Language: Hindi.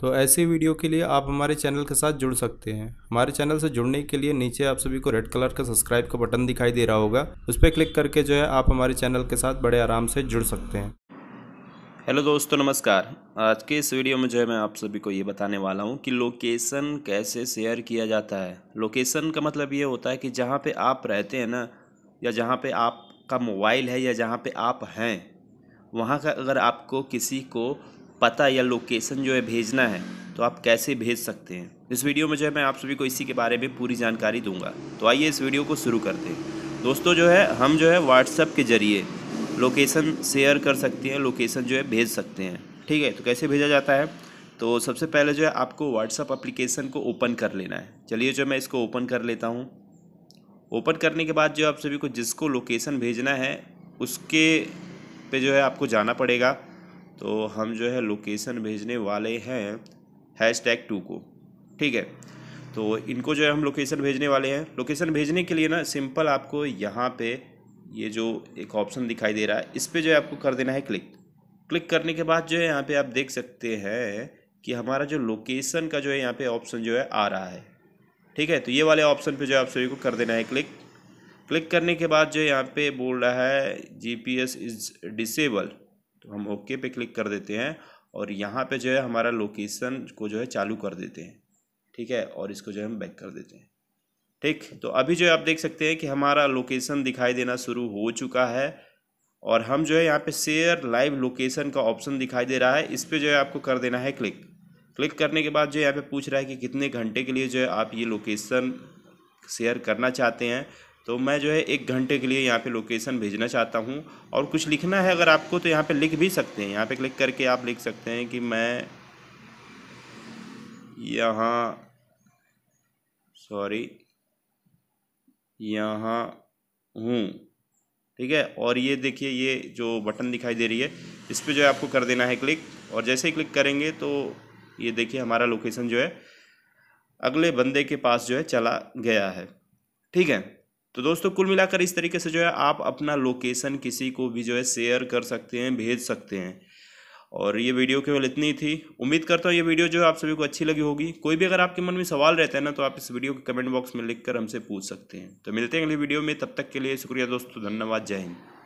तो ऐसे वीडियो के लिए आप हमारे चैनल के साथ जुड़ सकते हैं हमारे चैनल से जुड़ने के लिए नीचे आप सभी को रेड कलर का सब्सक्राइब का बटन दिखाई दे रहा होगा उस पर क्लिक करके जो है आप हमारे चैनल के साथ बड़े आराम से जुड़ सकते हैं हेलो दोस्तों नमस्कार आज के इस वीडियो में जो है मैं आप सभी को ये बताने वाला हूँ कि लोकेशन कैसे शेयर किया जाता है लोकेशन का मतलब ये होता है कि जहाँ पे आप रहते हैं ना या जहाँ पे आपका मोबाइल है या जहाँ पे आप हैं वहाँ का अगर आपको किसी को पता या लोकेशन जो है भेजना है तो आप कैसे भेज सकते हैं इस वीडियो में जो है मैं आप सभी को इसी के बारे में पूरी जानकारी दूंगा तो आइए इस वीडियो को शुरू करते हैं दोस्तों जो है हम जो है व्हाट्सएप के ज़रिए लोकेशन शेयर कर सकते हैं लोकेशन जो है भेज सकते हैं ठीक है तो कैसे भेजा जाता है तो सबसे पहले जो है आपको व्हाट्सअप अप्लीकेशन को ओपन कर लेना है चलिए जो मैं इसको ओपन कर लेता हूँ ओपन करने के बाद जो आप सभी को जिसको लोकेशन भेजना है उसके पे जो है आपको जाना पड़ेगा तो हम जो है लोकेशन भेजने वाले हैं हैश टैग टू को ठीक है तो इनको जो है हम लोकेशन भेजने वाले हैं लोकेशन भेजने के लिए ना सिंपल आपको यहाँ पे ये जो एक ऑप्शन दिखाई दे रहा है इस पर जो है आपको कर देना है क्लिक क्लिक करने के बाद जो है यहाँ पे आप देख सकते हैं कि हमारा जो लोकेशन का जो है यहाँ पे ऑप्शन जो है आ रहा है ठीक है तो ये वाले ऑप्शन पे जो है आप सभी को कर देना है क्लिक क्लिक करने के बाद जो यहाँ पे बोल रहा है एस इज़ डिसेबल तो हम ओके पे क्लिक कर देते हैं और यहाँ पे जो है हमारा लोकेशन को जो है चालू कर देते हैं ठीक है और इसको जो है हम बैक कर देते हैं ठीक तो अभी जो है आप देख सकते हैं कि हमारा लोकेशन दिखाई देना शुरू हो चुका है और हम जो है यहाँ पे शेयर लाइव लोकेशन का ऑप्शन दिखाई दे रहा है इस पर जो है आपको कर देना है क्लिक क्लिक करने के बाद जो यहाँ पे पूछ रहा है कि कितने घंटे के लिए जो है आप ये लोकेशन शेयर करना चाहते हैं तो मैं जो है एक घंटे के लिए यहाँ पे लोकेशन भेजना चाहता हूँ और कुछ लिखना है अगर आपको तो यहाँ पे लिख भी सकते हैं यहाँ पे क्लिक करके आप लिख सकते हैं कि मैं यहाँ सॉरी यहाँ हूँ ठीक है और ये देखिए ये जो बटन दिखाई दे रही है इस पर जो है आपको कर देना है क्लिक और जैसे ही क्लिक करेंगे तो ये देखिए हमारा लोकेशन जो है अगले बंदे के पास जो है चला गया है ठीक है तो दोस्तों कुल मिलाकर इस तरीके से जो है आप अपना लोकेशन किसी को भी जो है शेयर कर सकते हैं भेज सकते हैं और ये वीडियो केवल इतनी थी उम्मीद करता हूँ ये वीडियो जो है आप सभी को अच्छी लगी होगी कोई भी अगर आपके मन में सवाल रहता है ना तो आप इस वीडियो के कमेंट बॉक्स में लिखकर हमसे पूछ सकते हैं तो मिलते हैं अगली वीडियो में तब तक के लिए शुक्रिया दोस्तों धन्यवाद जय हिंद